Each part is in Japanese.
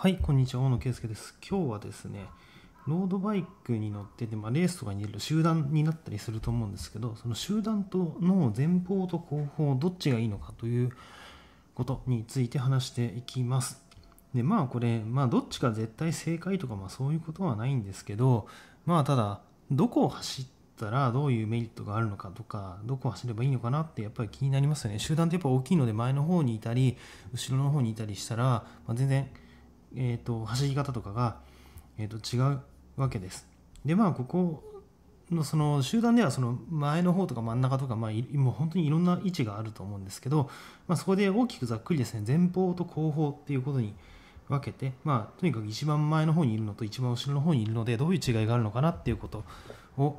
はい、こんにちは、大野圭介です。今日はですね、ロードバイクに乗ってて、まあ、レースとかに出ると集団になったりすると思うんですけど、その集団との前方と後方、どっちがいいのかということについて話していきます。で、まあこれ、まあどっちか絶対正解とか、まあそういうことはないんですけど、まあただ、どこを走ったらどういうメリットがあるのかとか、どこを走ればいいのかなってやっぱり気になりますよね。集団ってやっぱ大きいので前の方にいたり、後ろの方にいたりしたら、まあ、全然、えーと、走り方とかが、えーと、と違うわけです。でまあここのその集団ではその前の方とか真ん中とか、まあ、もう本当にいろんな位置があると思うんですけど、まあ、そこで大きくざっくりですね前方と後方っていうことに分けて、まあ、とにかく一番前の方にいるのと一番後ろの方にいるのでどういう違いがあるのかなっていうことを、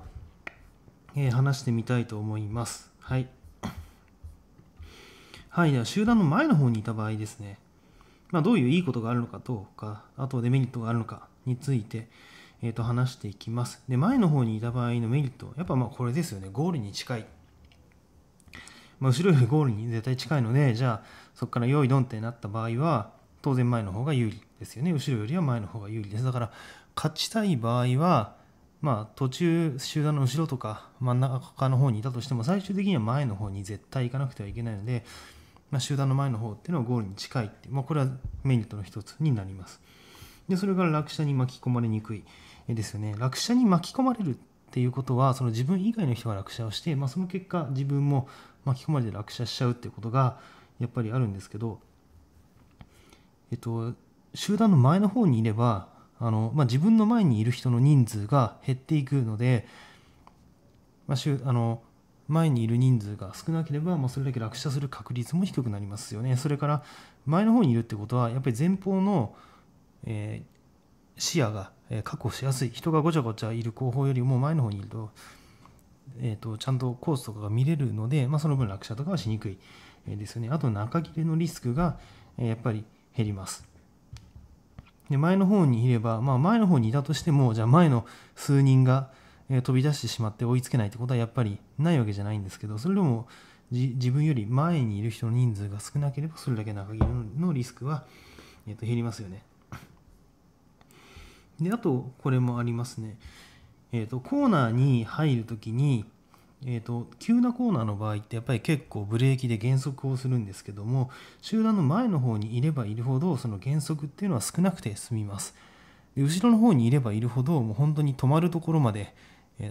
えー、話してみたいと思います。はい、はい、では集団の前の方にいた場合ですねまあ、どういういいことがあるのかどうか、あとデメリットがあるのかについて、えー、と話していきます。で、前の方にいた場合のメリット、やっぱまあこれですよね、ゴールに近い。まあ、後ろよりゴールに絶対近いので、じゃあそこから用意ドンってなった場合は、当然前の方が有利ですよね。後ろよりは前の方が有利です。だから、勝ちたい場合は、まあ、途中、集団の後ろとか真ん中の方にいたとしても、最終的には前の方に絶対行かなくてはいけないので、まあ、集団の前の方っていうのはゴールに近いって、まあ、これはメリットの一つになります。でそれから落車に巻き込まれにくいですよね。落車に巻き込まれるっていうことはその自分以外の人が落車をして、まあ、その結果自分も巻き込まれて落車しちゃうっていうことがやっぱりあるんですけど、えっと、集団の前の方にいればあの、まあ、自分の前にいる人の人数が減っていくので、まあ、あの前にいる人数が少なければ、まあ、それだけ落車する確率も低くなりますよね。それから前の方にいるってことはやっぱり前方の、えー、視野が確保しやすい人がごちゃごちゃいる後方よりも前の方にいると,、えーと、ちゃんとコースとかが見れるので、まあ、その分落車とかはしにくいですよね。あと中切れのリスクがやっぱり減ります。で前の方にいれば、まあ、前の方にいたとしてもじゃあ前の数人がえ飛び出してしまって追いつけないってことはやっぱりないわけじゃないんですけどそれでも自分より前にいる人の人数が少なければそれだけの限りのリスクは、えー、と減りますよね。であとこれもありますね。えーと、コーナーに入るときに、えーと、と急なコーナーの場合ってやっぱり結構ブレーキで減速をするんですけども集団の前の方にいればいるほどその減速っていうのは少なくて済みますで後ろの方にいればいるほどもう本当に止まるところまで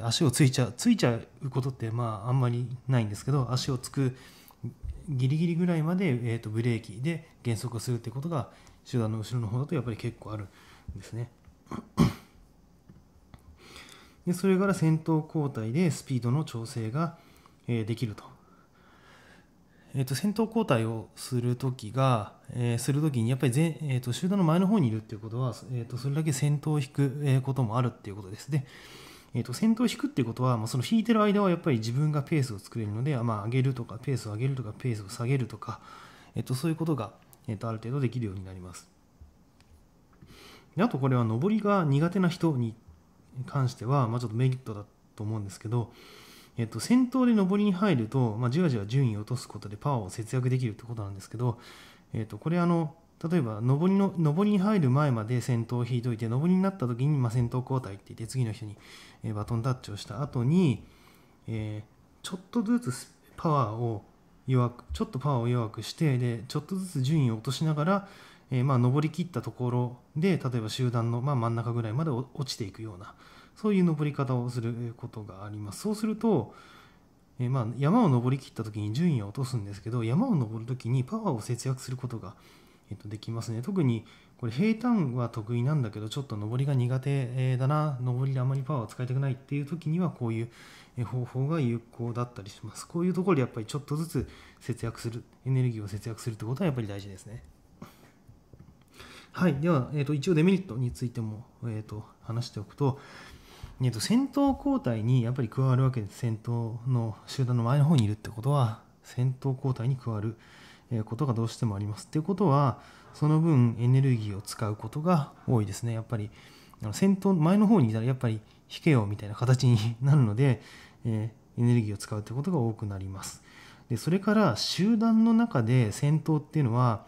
足をついちゃついちゃうことってまああんまりないんですけど足をつくギリギリぐらいまで、えーと、ブレーキで減速をするってことが集団の後ろの方だとやっぱり結構あるんですね。でそれから先頭交代でスピードの調整が、えー、できると。えーと、先頭交代をするときが、えー、するときにやっぱり前、えーと、集団の前の方にいるっていうことは、えー、とそれだけ先頭を引くこともあるっていうことです。でえー、と先頭を引くっていうことは、まあ、その引いてる間はやっぱり自分がペースを作れるので、まあ、上げるとかペースを上げるとかペースを下げるとか、えー、とそういうことが、えー、とある程度できるようになります。であとこれは上りが苦手な人に関しては、まあ、ちょっとメリットだと思うんですけど、えっと、先頭で上りに入ると、まあ、じわじわ順位を落とすことでパワーを節約できるってことなんですけど、えっと、これあの例えば上りの上りに入る前まで先頭を引いといて上りになった時に、まあ、先頭交代って言って次の人に、えバトンタッチをした後に、えー、ちょっとずつパワーを弱くちょっとパワーを弱くしてでちょっとずつ順位を落としながら、えー、まあ上りきったところで例えば集団の、まあ、真ん中ぐらいまで落ちていくようなそういう上り方をすることがあります。そうすると、えまあ、山を登りきった時に順位を落とすんですけど山を登る時にパワーを節約することがえっと、できますね。特にこれ平坦は得意なんだけどちょっと上りが苦手だな上りであまりパワーを使いたくないっていう時にはこういう方法が有効だったりしますこういうところでやっぱりちょっとずつ節約するエネルギーを節約するってことはやっぱり大事ですねはいでは、えーと、一応デメリットについても、えーと、話しておくと,、えーと、戦闘交代にやっぱり加わるわけです戦闘の集団の前の方にいるってことは戦闘交代に加わることがどうしてもあります。っていうことはその分エネルギーを使うことが多いですね。やっぱり先頭前の方にいたらやっぱり引けよみたいな形になるので、えー、エネルギーを使うということが多くなります。でそれから集団の中で戦闘っていうのは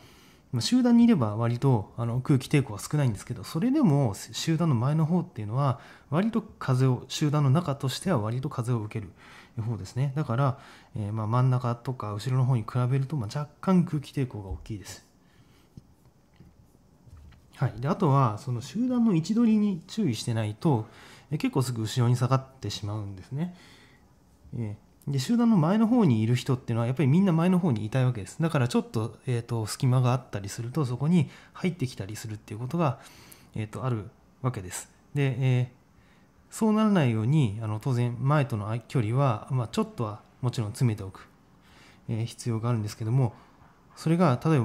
集団にいれば割とあの空気抵抗は少ないんですけどそれでも集団の前の方っていうのは割と風を集団の中としては割と風を受ける方ですねだから、えー、ま真ん中とか後ろの方に比べると、ま若干空気抵抗が大きいです、はい、であとはその集団の位置取りに注意してないと、えー、結構すぐ後ろに下がってしまうんですね、えで集団の前の方にいる人っていうのはやっぱりみんな前の方にいたいわけですだからちょっと,、えーと、隙間があったりするとそこに入ってきたりするっていうことが、えーと、とあるわけですで、えーそうならないようにあの当然前との距離は、まあ、ちょっとはもちろん詰めておく、えー、必要があるんですけどもそれが例え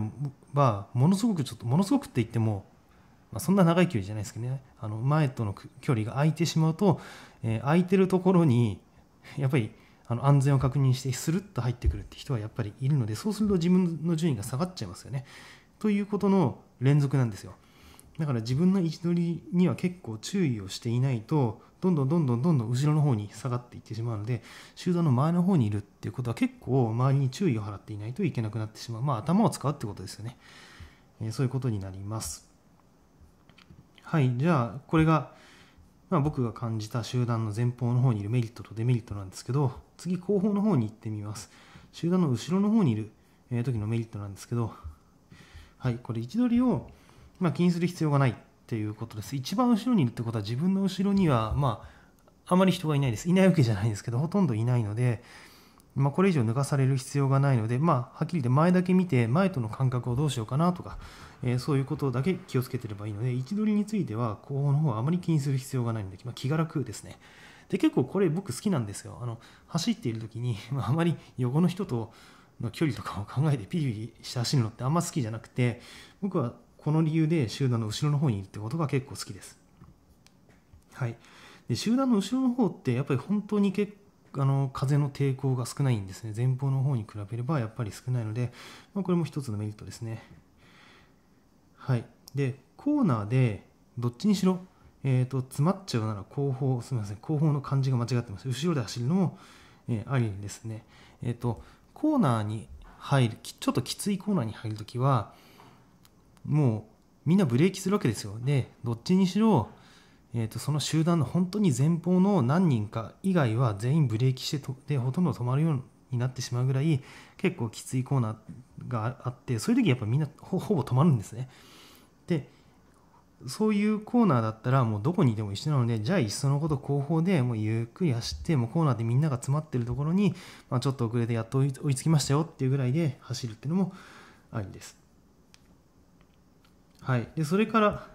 ばものすごくちょっとものすごくって言っても、まあ、そんな長い距離じゃないですけどねあの前との距離が空いてしまうと、えー、空いてるところにやっぱりあの安全を確認してスルッと入ってくるって人はやっぱりいるのでそうすると自分の順位が下がっちゃいますよねということの連続なんですよ。だから自分の位置取りには結構注意をしていないとどんどんどんどんどんどん後ろの方に下がっていってしまうので集団の前の方にいるっていうことは結構周りに注意を払っていないといけなくなってしまうまあ頭を使うってことですよね、えー、そういうことになりますはいじゃあこれが、まあ、僕が感じた集団の前方の方にいるメリットとデメリットなんですけど次後方の方に行ってみます集団の後ろの方にいる時のメリットなんですけどはいこれ位置取りをまあ、気にする必要がないっていうことです。一番後ろにいるってことは自分の後ろには、まあ、あまり人がいないです。いないわけじゃないですけど、ほとんどいないので、まあ、これ以上抜かされる必要がないので、まあ、はっきり言って前だけ見て、前との間隔をどうしようかなとか、えー、そういうことだけ気をつけてればいいので、位置取りについては、後方の方はあまり気にする必要がないので、まあ、気が楽ですね。で、結構これ僕好きなんですよ。あの走っている時に、まあ、あまり横の人との距離とかを考えてピリピリして走るのってあんま好きじゃなくて、僕はこの理由で集団の後ろの方にいるってことが結構好きです。はい、で集団の後ろの方ってやっぱり本当に結あの風の抵抗が少ないんですね。前方の方に比べればやっぱり少ないので、まあ、これも一つのメリットですね。はい、でコーナーでどっちにしろ、えーと、詰まっちゃうなら後方すみません後方の漢字が間違ってます後ろで走るのも、えー、ありですね。えっ、ー、とコーナーに入るちょっときついコーナーに入るときはもうみんなブレーキするわけですよ。でどっちにしろ、えー、とその集団の本当に前方の何人か以外は全員ブレーキしてとでほとんど止まるようになってしまうぐらい結構きついコーナーがあってそういう時やっぱみんなほぼ止まるんですね。でそういうコーナーだったらもうどこにでも一緒なのでじゃあいっそのこと後方でもうゆっくり走ってもうコーナーでみんなが詰まってるところに、まあ、ちょっと遅れてやっと追いつきましたよっていうぐらいで走るっていうのもありです。はい、でそれから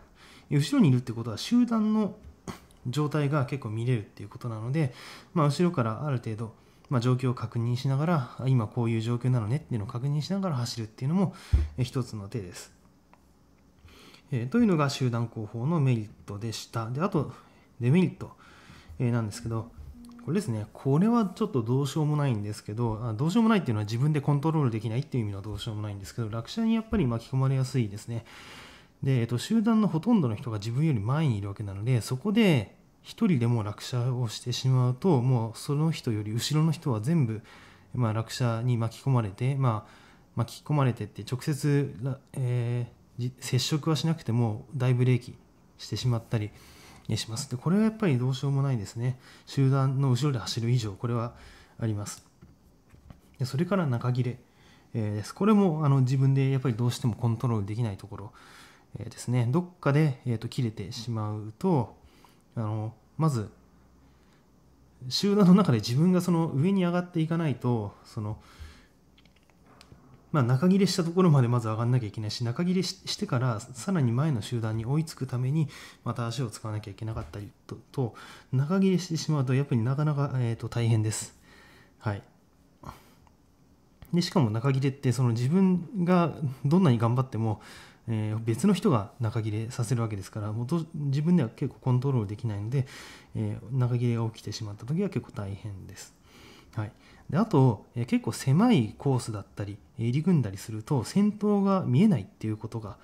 後ろにいるってことは集団の 状態が結構見れるっていうことなので、まあ、後ろからある程度、まあ、状況を確認しながら今こういう状況なのねっていうのを確認しながら走るっていうのも一つの手です。えー、というのが集団後方のメリットでした。であとデメリット、えー、なんですけどこれですねこれはちょっとどうしようもないんですけどあどうしようもないっていうのは自分でコントロールできないっていう意味のどうしようもないんですけど落車にやっぱり巻き込まれやすいですね。で、えっと、集団のほとんどの人が自分より前にいるわけなのでそこで1人でも落車をしてしまうともうその人より後ろの人は全部、まあ、落車に巻き込まれて、まあ、巻き込まれてって直接、えー、接触はしなくても大ブレーキしてしまったりしますでこれはやっぱりどうしようもないですね集団の後ろで走る以上これはありますでそれから中切れですこれもあの自分でやっぱりどうしてもコントロールできないところえー、ですね、どっかで、えーと、切れてしまうと、あのまず、集団の中で自分がその上に上がっていかないと、そのまあ、中切れしたところまでまず上がんなきゃいけないし中切れしてからさらに前の集団に追いつくためにまた足を使わなきゃいけなかったりと中切れしてしまうとやっぱりなかなか、えー、と大変です。はい、でしかも中切れってその自分がどんなに頑張ってもえー、別の人が中切れさせるわけですからもう自分では結構コントロールできないので、えー、中切れが起きてしまった時は結構大変です。はい、であと、えー、結構狭いコースだったり入り組んだりすると先頭が見えないっていうことが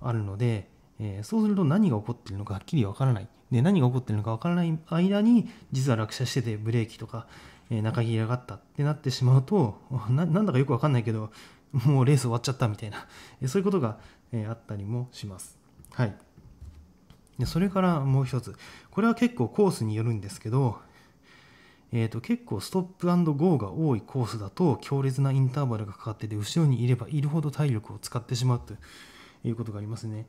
あるので、えそうすると何が起こってるのかはっきりわからないで何が起こってるのかわからない間に実は落車しててブレーキとか、え中切れ上がったってなってしまうと なんだかよくわかんないけどもうレース終わっちゃったみたいなそういうことがえー、あったりもします。はい、でそれからもう一つこれは結構コースによるんですけど、えーと、結構ストップゴーが多いコースだと強烈なインターバルがかかってて後ろにいればいるほど体力を使ってしまうということがありますね。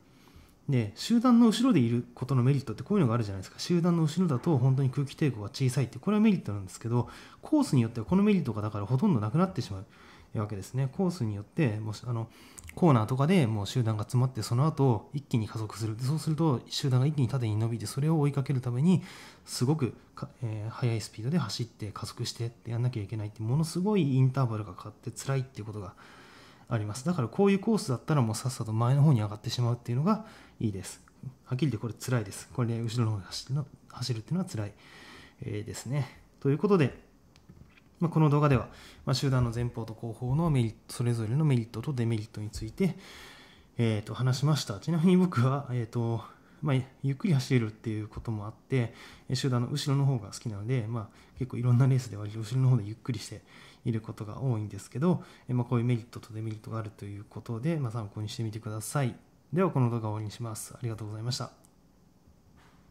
で集団の後ろでいることのメリットってこういうのがあるじゃないですか集団の後ろだと本当に空気抵抗が小さいってこれはメリットなんですけどコースによってはこのメリットがだからほとんどなくなってしまうわけですね。コースによってもしあのコーナーとかでもう集団が詰まってその後一気に加速するそうすると集団が一気に縦に伸びてそれを追いかけるためにすごくえー、速いスピードで走って加速してってやんなきゃいけないってものすごいインターバルがかかって辛いっていうことがありますだからこういうコースだったらもうさっさと前の方に上がってしまうっていうのがいいですはっきり言ってこれ辛いですこれ、ね、後ろの方に走るの走るっていうのは辛い、えー、ですねということでまあ、この動画では、まあ、集団の前方と後方のメリットそれぞれのメリットとデメリットについて、えー、と話しましたちなみに僕は、えーとまあ、ゆっくり走れるっていうこともあって集団の後ろの方が好きなので、まあ、結構いろんなレースでは後ろの方でゆっくりしていることが多いんですけど、えまあ、こういうメリットとデメリットがあるということで、まあ、参考にしてみてくださいではこの動画を終わりにしますありがとうございました